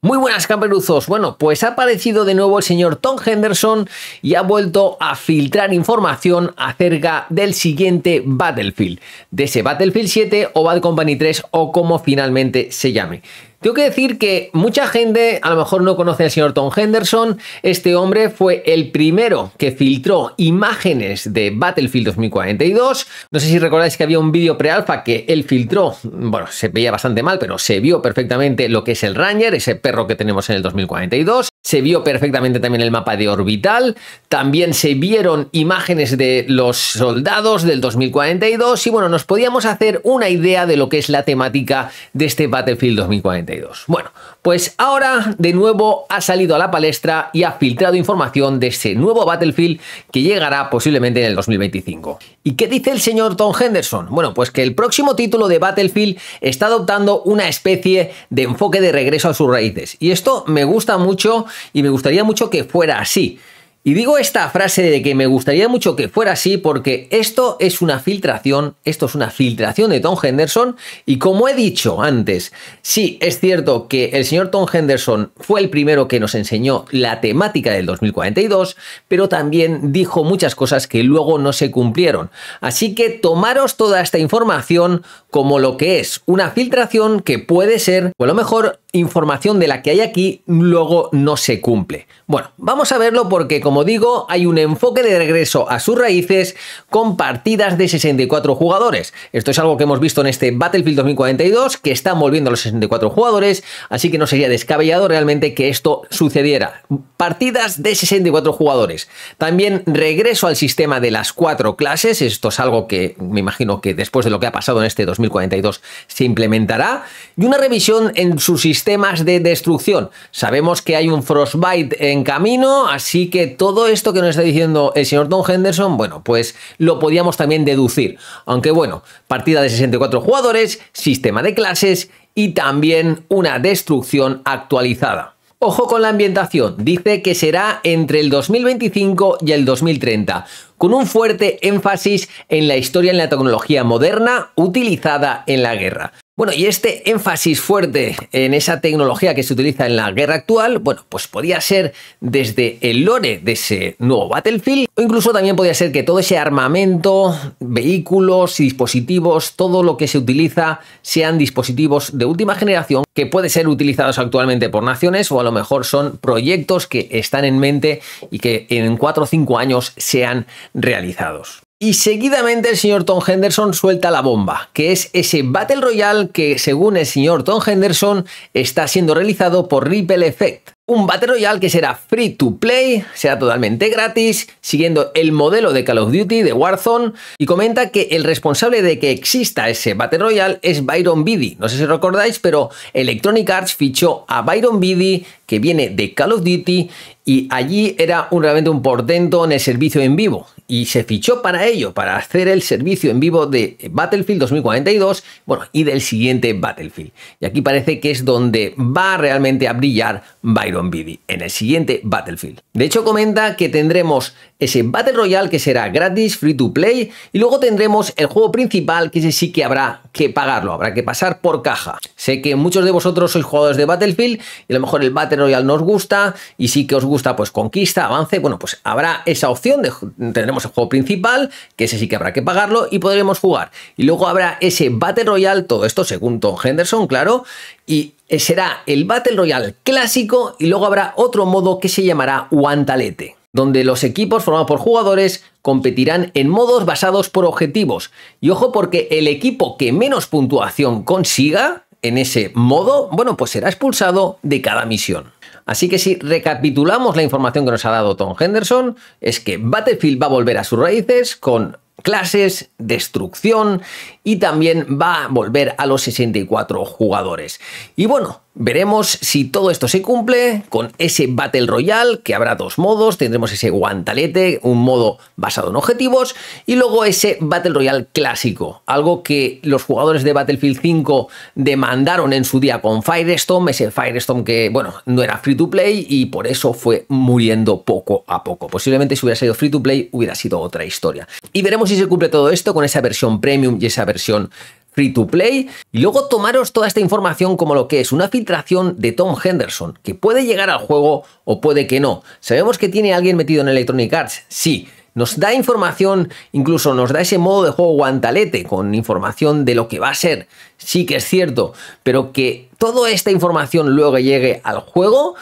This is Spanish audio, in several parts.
Muy buenas camperuzos. Bueno, pues ha aparecido de nuevo el señor Tom Henderson y ha vuelto a filtrar información acerca del siguiente Battlefield, de ese Battlefield 7 o Bad Company 3 o como finalmente se llame. Tengo que decir que mucha gente a lo mejor no conoce al señor Tom Henderson. Este hombre fue el primero que filtró imágenes de Battlefield 2042. No sé si recordáis que había un vídeo pre-alfa que él filtró. Bueno, se veía bastante mal, pero se vio perfectamente lo que es el Ranger, ese perro que tenemos en el 2042. Se vio perfectamente también el mapa de orbital. También se vieron imágenes de los soldados del 2042. Y bueno, nos podíamos hacer una idea de lo que es la temática de este Battlefield 2042. Bueno, pues ahora de nuevo ha salido a la palestra y ha filtrado información de ese nuevo Battlefield que llegará posiblemente en el 2025. ¿Y qué dice el señor Tom Henderson? Bueno, pues que el próximo título de Battlefield está adoptando una especie de enfoque de regreso a sus raíces. Y esto me gusta mucho y me gustaría mucho que fuera así. Y digo esta frase de que me gustaría mucho que fuera así porque esto es una filtración, esto es una filtración de Tom Henderson y como he dicho antes, sí, es cierto que el señor Tom Henderson fue el primero que nos enseñó la temática del 2042, pero también dijo muchas cosas que luego no se cumplieron. Así que tomaros toda esta información como lo que es una filtración que puede ser, o a lo mejor, información de la que hay aquí luego no se cumple. Bueno, vamos a verlo porque como digo hay un enfoque de regreso a sus raíces con partidas de 64 jugadores. Esto es algo que hemos visto en este Battlefield 2042 que están volviendo a los 64 jugadores, así que no sería descabellado realmente que esto sucediera. Partidas de 64 jugadores. También regreso al sistema de las cuatro clases, esto es algo que me imagino que después de lo que ha pasado en este 2042 se implementará y una revisión en su sistema sistemas de destrucción. Sabemos que hay un Frostbite en camino, así que todo esto que nos está diciendo el señor Don Henderson, bueno, pues lo podíamos también deducir. Aunque bueno, partida de 64 jugadores, sistema de clases y también una destrucción actualizada. Ojo con la ambientación, dice que será entre el 2025 y el 2030, con un fuerte énfasis en la historia y en la tecnología moderna utilizada en la guerra. Bueno, y este énfasis fuerte en esa tecnología que se utiliza en la guerra actual, bueno, pues podía ser desde el lore de ese nuevo Battlefield, o incluso también podía ser que todo ese armamento, vehículos y dispositivos, todo lo que se utiliza sean dispositivos de última generación que pueden ser utilizados actualmente por naciones o a lo mejor son proyectos que están en mente y que en 4 o 5 años sean realizados. Y seguidamente el señor Tom Henderson suelta la bomba, que es ese Battle Royale que según el señor Tom Henderson está siendo realizado por Ripple Effect. Un Battle Royale que será free to play, será totalmente gratis, siguiendo el modelo de Call of Duty, de Warzone, y comenta que el responsable de que exista ese Battle Royale es Byron Biddy. No sé si recordáis, pero Electronic Arts fichó a Byron Biddy, que viene de Call of Duty, y allí era realmente un portento en el servicio en vivo. Y se fichó para ello, para hacer el servicio en vivo de Battlefield 2042, bueno, y del siguiente Battlefield. Y aquí parece que es donde va realmente a brillar Byron en el siguiente Battlefield. De hecho comenta que tendremos ese Battle Royale que será gratis, free to play, y luego tendremos el juego principal que ese sí que habrá que pagarlo, habrá que pasar por caja. Sé que muchos de vosotros sois jugadores de Battlefield y a lo mejor el Battle Royale nos gusta y sí que os gusta pues conquista, avance, bueno pues habrá esa opción, de, tendremos el juego principal que ese sí que habrá que pagarlo y podremos jugar. Y luego habrá ese Battle Royale, todo esto según Tom Henderson, claro, y eh, será el Battle Royale clásico y luego habrá otro modo que se llamará Guantalete, donde los equipos formados por jugadores competirán en modos basados por objetivos. Y ojo porque el equipo que menos puntuación consiga en ese modo, bueno, pues será expulsado de cada misión. Así que si recapitulamos la información que nos ha dado Tom Henderson, es que Battlefield va a volver a sus raíces con clases, destrucción y también va a volver a los 64 jugadores. Y bueno, Veremos si todo esto se cumple con ese Battle Royale, que habrá dos modos, tendremos ese guantalete, un modo basado en objetivos, y luego ese Battle Royale clásico, algo que los jugadores de Battlefield 5 demandaron en su día con Firestorm, ese Firestorm que, bueno, no era free to play y por eso fue muriendo poco a poco. Posiblemente si hubiera sido free to play hubiera sido otra historia. Y veremos si se cumple todo esto con esa versión premium y esa versión free to play. Y luego tomaros toda esta información como lo que es una filtración de Tom Henderson, que puede llegar al juego o puede que no. ¿Sabemos que tiene alguien metido en Electronic Arts? Sí. Nos da información, incluso nos da ese modo de juego guantalete con información de lo que va a ser. Sí que es cierto, pero que toda esta información luego llegue al juego,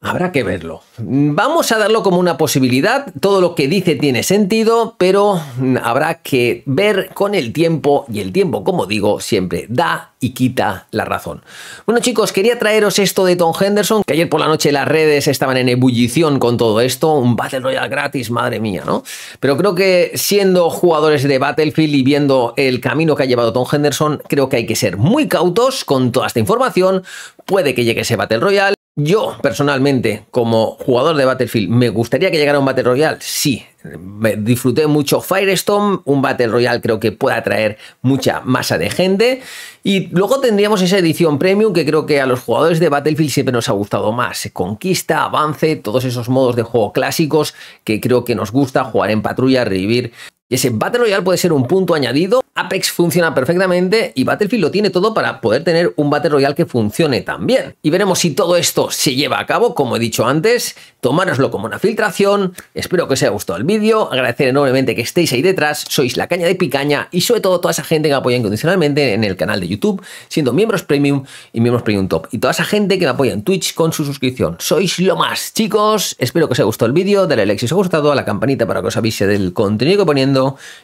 Habrá que verlo. Vamos a darlo como una posibilidad. Todo lo que dice tiene sentido, pero habrá que ver con el tiempo y el tiempo, como digo, siempre da y quita la razón. Bueno chicos, quería traeros esto de Tom Henderson, que ayer por la noche las redes estaban en ebullición con todo esto, un Battle Royale gratis, madre mía, ¿no? Pero creo que siendo jugadores de Battlefield y viendo el camino que ha llevado Tom Henderson, creo que hay que ser muy cautos con toda esta información. Puede que llegue ese Battle Royale. Yo, personalmente, como jugador de Battlefield, ¿me gustaría que llegara un Battle Royale? Sí. Disfruté mucho Firestorm, un Battle Royale creo que puede atraer mucha masa de gente. Y luego tendríamos esa edición premium que creo que a los jugadores de Battlefield siempre nos ha gustado más. Conquista, avance, todos esos modos de juego clásicos que creo que nos gusta jugar en patrulla, revivir y ese Battle Royale puede ser un punto añadido. Apex funciona perfectamente y Battlefield lo tiene todo para poder tener un Battle Royale que funcione también. Y veremos si todo esto se lleva a cabo, como he dicho antes. Tomároslo como una filtración. Espero que os haya gustado el vídeo. Agradecer enormemente que estéis ahí detrás. Sois la caña de picaña y sobre todo toda esa gente que me apoya incondicionalmente en el canal de YouTube, siendo miembros Premium y miembros Premium Top. Y toda esa gente que me apoya en Twitch con su suscripción. Sois lo más, chicos. Espero que os haya gustado el vídeo. Dale like si os ha gustado, a la campanita para que os avise del contenido que poniendo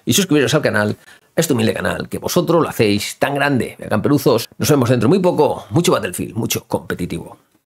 y suscribiros al canal, a este humilde canal, que vosotros lo hacéis tan grande. Camperuzos, nos vemos dentro muy poco, mucho Battlefield, mucho competitivo.